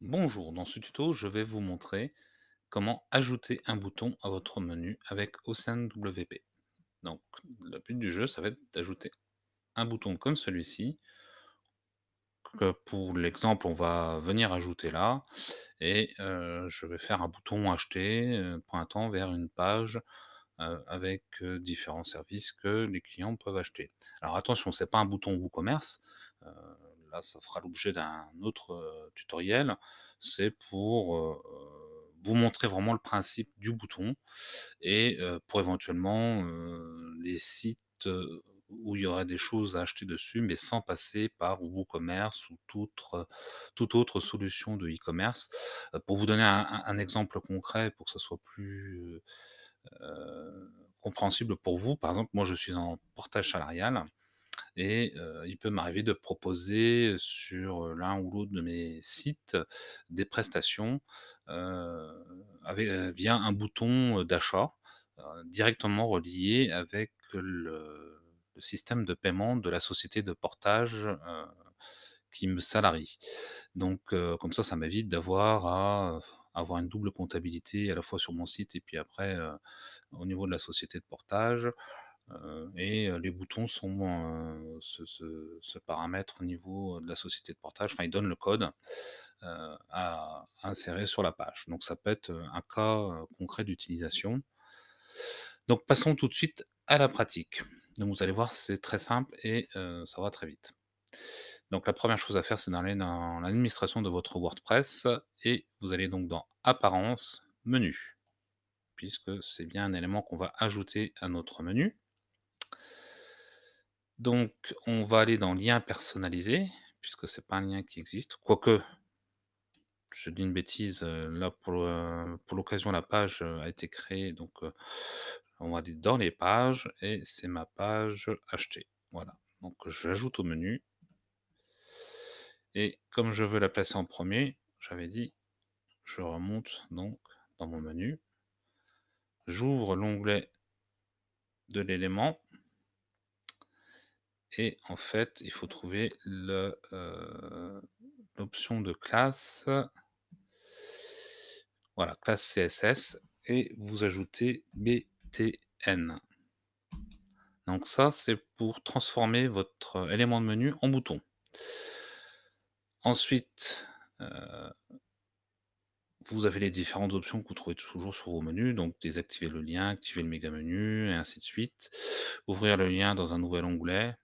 Bonjour, dans ce tuto, je vais vous montrer comment ajouter un bouton à votre menu avec OceanWP. Donc, le but du jeu, ça va être d'ajouter un bouton comme celui-ci. Que pour l'exemple, on va venir ajouter là. Et euh, je vais faire un bouton acheter euh, pointant vers une page euh, avec différents services que les clients peuvent acheter. Alors attention, c'est pas un bouton WooCommerce là, ça fera l'objet d'un autre tutoriel. C'est pour vous montrer vraiment le principe du bouton et pour éventuellement les sites où il y aurait des choses à acheter dessus, mais sans passer par WooCommerce ou toute, autre solution de e-commerce. Pour vous donner un, exemple concret, pour que ce soit plus euh, compréhensible pour vous, par exemple, moi je suis en portage salarial et euh, il peut m'arriver de proposer sur euh, l'un ou l'autre de mes sites des prestations euh, via un bouton d'achat directement relié avec le, système de paiement de la société de portage qui me salarie. Donc comme ça, ça m'évite d'avoir à avoir une double comptabilité à la fois sur mon site et puis après au niveau de la société de portage. Euh, et les boutons sont ce, paramètre au niveau de la société de portage. Enfin, ils donnent le code à, insérer sur la page. Donc, ça peut être un cas concret d'utilisation. Donc, passons tout de suite à la pratique. Donc, vous allez voir, c'est très simple et ça va très vite. Donc, la première chose à faire, c'est d'aller dans l'administration de votre WordPress et vous allez donc dans Apparence, Menu, puisque c'est bien un élément qu'on va ajouter à notre menu. Donc, on va aller dans lien personnalisé, puisque c'est pas un lien qui existe. Quoique, je dis une bêtise, euh, là, euh, pour, l'occasion, la page euh, a été créée. Donc, on va aller dans les pages, et c'est ma page achetée. Voilà. Donc, j'ajoute au menu. Et comme je veux la placer en premier, j'avais dit, je remonte donc dans mon menu. J'ouvre l'onglet de l'élément et en fait, il faut trouver euh, l'option de classe. Voilà, classe CSS. Et vous ajoutez BTN. Donc ça, c'est pour transformer votre euh, élément de menu en bouton. Ensuite, euh, vous avez les différentes options que vous trouvez toujours sur vos menus, donc désactiver le lien, activer le méga menu, et ainsi de suite. Ouvrir le lien dans un nouvel onglet,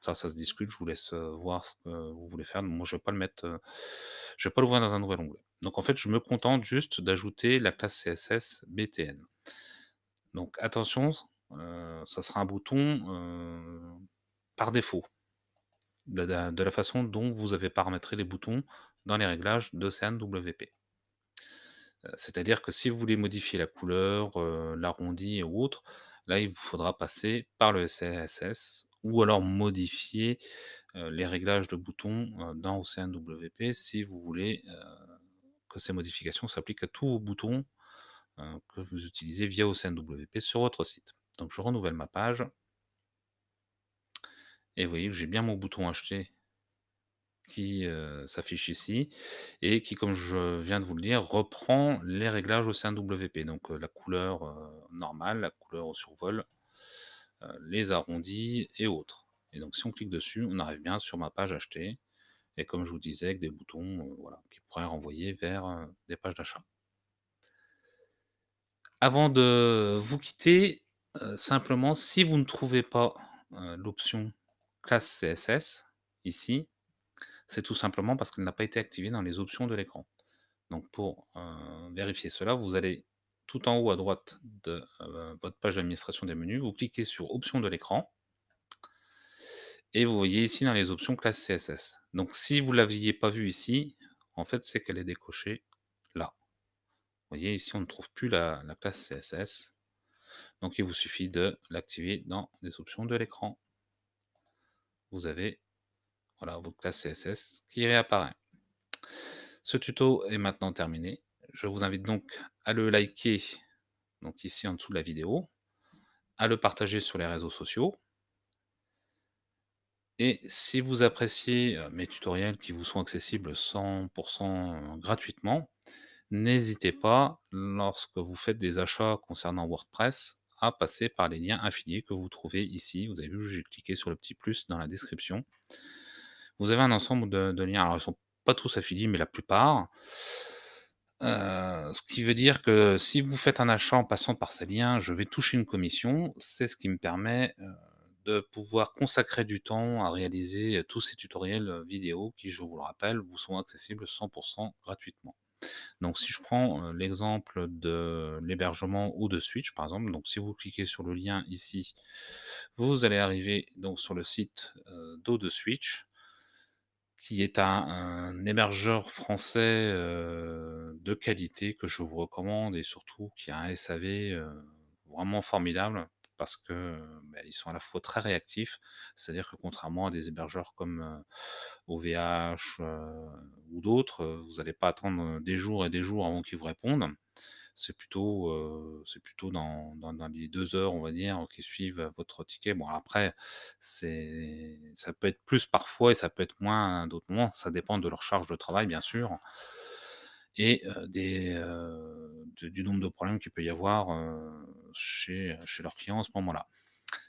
ça, ça se discute. Je vous laisse voir ce que vous voulez faire. Moi, je ne vais pas le mettre. je vais pas le voir dans un nouvel onglet. Donc, en fait, je me contente juste d'ajouter la classe CSS BTN. Donc, attention, ça sera un bouton par défaut de la, façon dont vous avez paramétré les boutons dans les réglages de CNWP. C'est-à-dire que si vous voulez modifier la couleur, l'arrondi ou autre là, il vous faudra passer par le CSS ou alors modifier les réglages de boutons dans OCNWP si vous voulez que ces modifications s'appliquent à tous vos boutons que vous utilisez via OCNWP sur votre site. Donc je renouvelle ma page. Et vous voyez que j'ai bien mon bouton acheté qui s'affiche ici et qui, comme je viens de vous le dire, reprend les réglages OCNWP. Donc la couleur normale, la couleur au survol, euh, les arrondis et autres. Et donc si on clique dessus, on arrive bien sur ma page achetée. Et comme je vous disais, avec des boutons euh, voilà, qui pourraient renvoyer vers euh, des pages d'achat. Avant de vous quitter, simplement, si vous ne trouvez pas l'option classe CSS ici, c'est tout simplement parce qu'elle n'a pas été activée dans les options de l'écran. Donc pour vérifier cela, vous allez tout en haut à droite de euh, votre page d'administration des menus, vous cliquez sur Options de l'écran. Et vous voyez ici dans les options classe CSS. Donc si vous ne l'aviez pas vu ici, en fait c'est qu'elle est décochée là. Vous voyez ici on ne trouve plus la, la classe CSS. Donc il vous suffit de l'activer dans les options de l'écran. Vous avez voilà, votre classe CSS qui réapparaît. Ce tuto est maintenant terminé. Je vous invite donc à le liker donc ici en dessous de la vidéo, à le partager sur les réseaux sociaux. Et si vous appréciez euh, mes tutoriels qui vous sont accessibles 100% gratuitement, n'hésitez pas, lorsque vous faites des achats concernant WordPress, à passer par les liens affiliés que vous trouvez ici. Vous avez vu, j'ai cliqué sur le petit plus dans la description. Vous avez un ensemble de, de liens. Alors, ils ne sont pas tous affiliés, mais la plupart. Euh, ce qui veut dire que si vous faites un achat en passant par ces liens, je vais toucher une commission. C'est ce qui me permet euh, de pouvoir consacrer du temps à réaliser euh, tous ces tutoriels vidéo qui, je vous le rappelle, vous sont accessibles 100% gratuitement. Donc si je prends l'exemple de l'hébergement ou de Switch par exemple, donc si vous cliquez sur le lien ici, vous allez arriver donc sur le site d'eau de Switch qui est un, hébergeur français de qualité que je vous recommande et surtout qui a un SAV vraiment formidable parce que bah, ils sont à la fois très réactifs, c'est-à-dire que contrairement à des hébergeurs comme OVH ou d'autres, vous n'allez pas attendre des jours et des jours avant qu'ils vous répondent c'est plutôt, euh, c'est plutôt dans, les deux heures, on va dire, qui suivent euh, votre ticket. Bon, après, c'est, ça peut être plus parfois et ça peut être moins d'autres moments. Ça dépend de leur charge de travail, bien sûr, et euh, des, du nombre de problèmes qu'il peut y avoir chez, chez leurs clients à ce moment-là.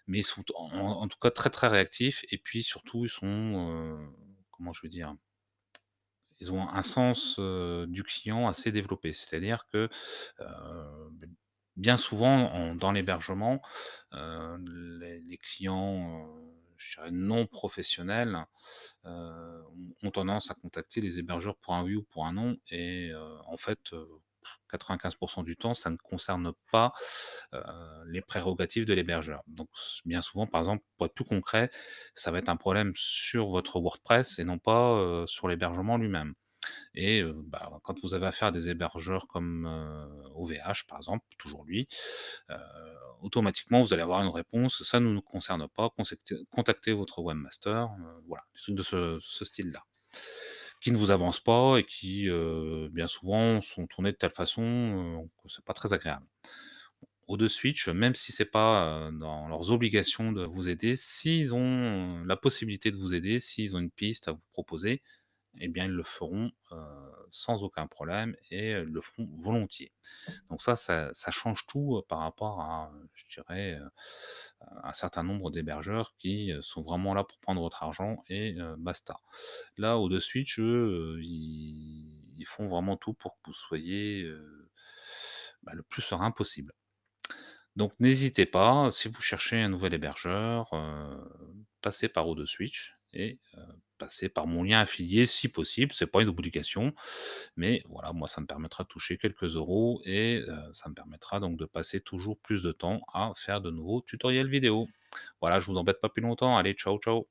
Mais ils sont en, tout cas très très réactifs et puis surtout ils sont, comment je veux dire, ils ont un sens du client assez développé. C'est-à-dire que bien souvent, dans l'hébergement, les, clients non professionnels ont tendance à contacter les hébergeurs pour un oui ou pour un non. Et en fait, 95% du temps, ça ne concerne pas les prérogatives de l'hébergeur. Donc, bien souvent, par exemple, pour être plus concret, ça va être un problème sur votre WordPress et non pas sur l'hébergement lui-même. Et bah, quand vous avez affaire à des hébergeurs comme OVH, par exemple, toujours lui, automatiquement, vous allez avoir une réponse, ça ne nous concerne pas, contactez, votre webmaster, voilà, de ce style-là qui ne vous avancent pas et qui, bien souvent, sont tournés de telle façon que c'est pas très agréable. Aux deux Switch, même si c'est pas dans leurs obligations de vous aider, s'ils ont la possibilité de vous aider, s'ils ont une piste à vous proposer, eh bien, ils le feront sans aucun problème et le feront volontiers. Donc ça, ça, change tout par rapport à, je dirais, un certain nombre d'hébergeurs qui sont vraiment là pour prendre votre argent et basta. Là, au de Switch, ils, font vraiment tout pour que vous soyez bah, le plus serein possible. Donc n'hésitez pas, si vous cherchez un nouvel hébergeur, passez par au de Switch et passer par mon lien affilié si possible. C'est pas une obligation, mais voilà, moi ça me permettra de toucher quelques euros et ça me permettra donc de passer toujours plus de temps à faire de nouveaux tutoriels vidéo. Voilà, je vous embête pas plus longtemps. Allez, ciao ciao.